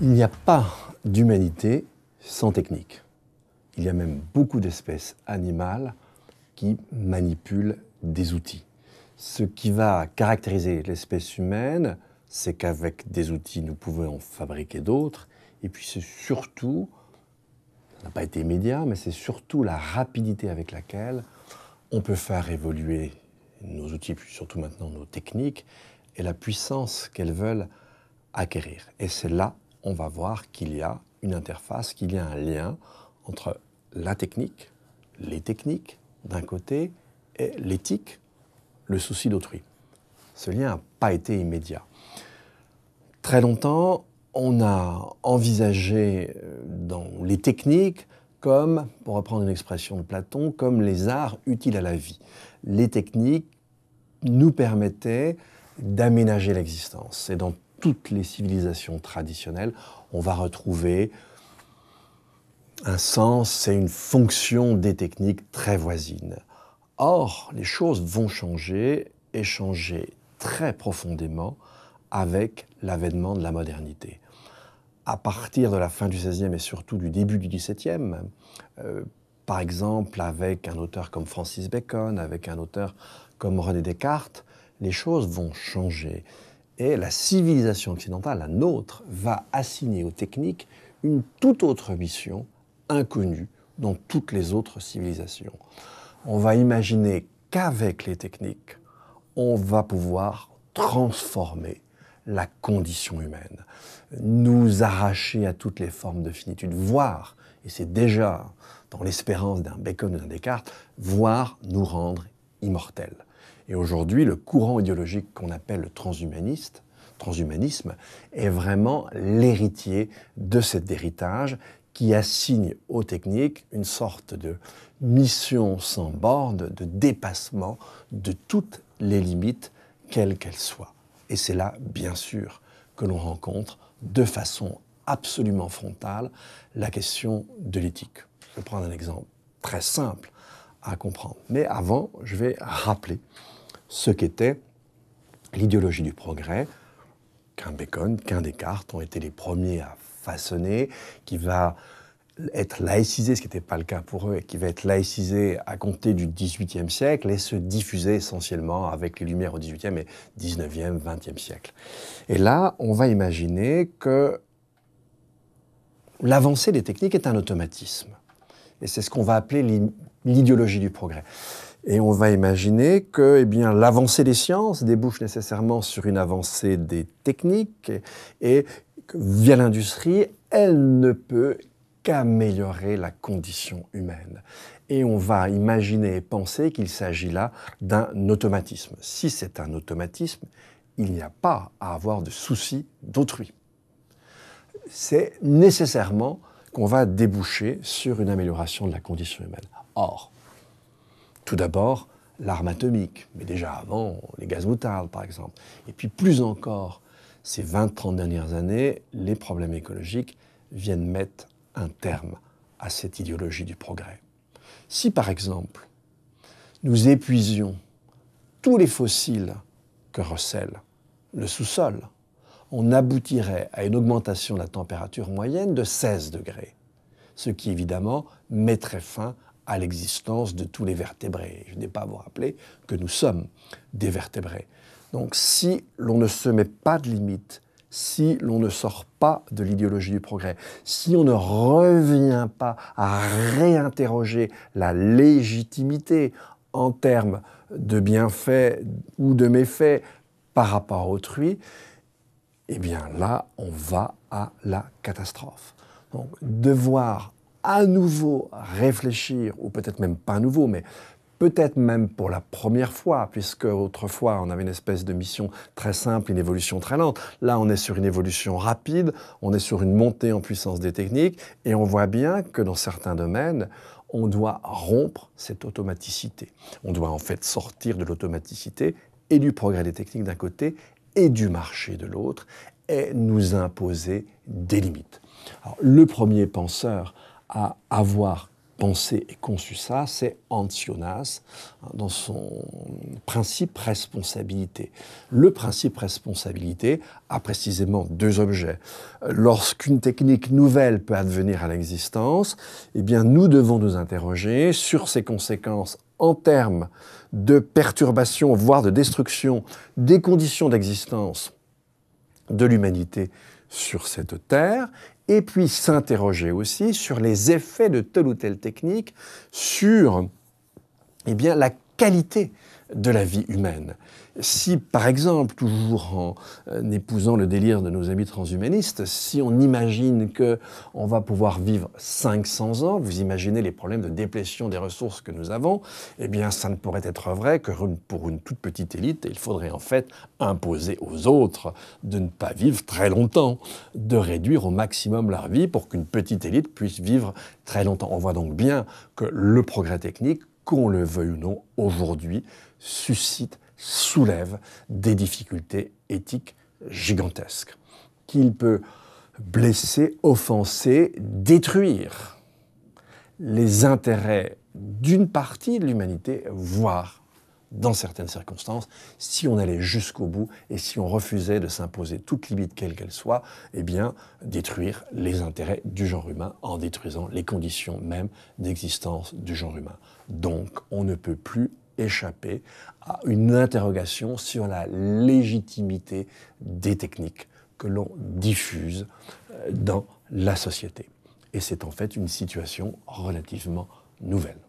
Il n'y a pas d'humanité sans technique. Il y a même beaucoup d'espèces animales qui manipulent des outils. Ce qui va caractériser l'espèce humaine, c'est qu'avec des outils, nous pouvons en fabriquer d'autres. Et puis c'est surtout, ça n'a pas été immédiat, mais c'est surtout la rapidité avec laquelle on peut faire évoluer nos outils, puis surtout maintenant nos techniques, et la puissance qu'elles veulent acquérir. Et c'est là on va voir qu'il y a une interface, qu'il y a un lien entre la technique, les techniques d'un côté et l'éthique, le souci d'autrui. Ce lien n'a pas été immédiat. Très longtemps, on a envisagé euh, dans les techniques comme, pour reprendre une expression de Platon, comme les arts utiles à la vie. Les techniques nous permettaient d'aménager l'existence. Et toutes les civilisations traditionnelles, on va retrouver un sens et une fonction des techniques très voisines. Or, les choses vont changer et changer très profondément avec l'avènement de la modernité. À partir de la fin du XVIe et surtout du début du XVIIe, euh, par exemple avec un auteur comme Francis Bacon, avec un auteur comme René Descartes, les choses vont changer. Et la civilisation occidentale, la nôtre, va assigner aux techniques une toute autre mission inconnue dans toutes les autres civilisations. On va imaginer qu'avec les techniques, on va pouvoir transformer la condition humaine, nous arracher à toutes les formes de finitude, voire, et c'est déjà dans l'espérance d'un Bacon ou d'un Descartes, voire nous rendre immortels. Et aujourd'hui, le courant idéologique qu'on appelle le transhumaniste, transhumanisme, est vraiment l'héritier de cet héritage qui assigne aux techniques une sorte de mission sans borne, de dépassement de toutes les limites, quelles qu'elles soient. Et c'est là, bien sûr, que l'on rencontre de façon absolument frontale la question de l'éthique. Je vais prendre un exemple très simple à comprendre. Mais avant, je vais rappeler ce qu'était l'idéologie du progrès qu'un Bacon, qu'un Descartes ont été les premiers à façonner, qui va être laïcisé, ce qui n'était pas le cas pour eux, et qui va être laïcisé à compter du XVIIIe siècle et se diffuser essentiellement avec les Lumières au XVIIIe et XIXe, XXe siècle. Et là, on va imaginer que l'avancée des techniques est un automatisme. Et c'est ce qu'on va appeler l'idéologie du progrès. Et on va imaginer que eh bien, l'avancée des sciences débouche nécessairement sur une avancée des techniques et, que, via l'industrie, elle ne peut qu'améliorer la condition humaine. Et on va imaginer et penser qu'il s'agit là d'un automatisme. Si c'est un automatisme, il n'y a pas à avoir de souci d'autrui. C'est nécessairement qu'on va déboucher sur une amélioration de la condition humaine. Or, tout d'abord, l'arme atomique, mais déjà avant, les gaz moutardes par exemple. Et puis plus encore, ces 20-30 dernières années, les problèmes écologiques viennent mettre un terme à cette idéologie du progrès. Si par exemple, nous épuisions tous les fossiles que recèle le sous-sol, on aboutirait à une augmentation de la température moyenne de 16 degrés, ce qui évidemment mettrait fin à à l'existence de tous les vertébrés. Je n'ai pas à vous rappeler que nous sommes des vertébrés. Donc si l'on ne se met pas de limites, si l'on ne sort pas de l'idéologie du progrès, si on ne revient pas à réinterroger la légitimité en termes de bienfaits ou de méfaits par rapport à autrui, eh bien là, on va à la catastrophe. Donc devoir à nouveau réfléchir, ou peut-être même pas à nouveau, mais peut-être même pour la première fois, puisque autrefois on avait une espèce de mission très simple, une évolution très lente. Là, on est sur une évolution rapide, on est sur une montée en puissance des techniques, et on voit bien que dans certains domaines, on doit rompre cette automaticité. On doit en fait sortir de l'automaticité et du progrès des techniques d'un côté et du marché de l'autre, et nous imposer des limites. le premier penseur à avoir pensé et conçu ça, c'est Antionas, hein, dans son principe responsabilité. Le principe responsabilité a précisément deux objets. Euh, lorsqu'une technique nouvelle peut advenir à l'existence, eh bien, nous devons nous interroger sur ses conséquences en termes de perturbation, voire de destruction des conditions d'existence de l'humanité sur cette Terre, et puis s'interroger aussi sur les effets de telle ou telle technique sur eh bien, la qualité de la vie humaine. Si, par exemple, toujours en euh, épousant le délire de nos amis transhumanistes, si on imagine qu'on va pouvoir vivre 500 ans, vous imaginez les problèmes de déplétion des ressources que nous avons, eh bien, ça ne pourrait être vrai que pour une toute petite élite, il faudrait en fait imposer aux autres de ne pas vivre très longtemps, de réduire au maximum leur vie pour qu'une petite élite puisse vivre très longtemps. On voit donc bien que le progrès technique, qu'on le veuille ou non, aujourd'hui, suscite soulève des difficultés éthiques gigantesques, qu'il peut blesser, offenser, détruire les intérêts d'une partie de l'humanité, voire dans certaines circonstances, si on allait jusqu'au bout et si on refusait de s'imposer toute limite quelle qu'elle soit, eh bien, détruire les intérêts du genre humain en détruisant les conditions même d'existence du genre humain. Donc, on ne peut plus échapper à une interrogation sur la légitimité des techniques que l'on diffuse euh, dans la société. Et c'est en fait une situation relativement nouvelle.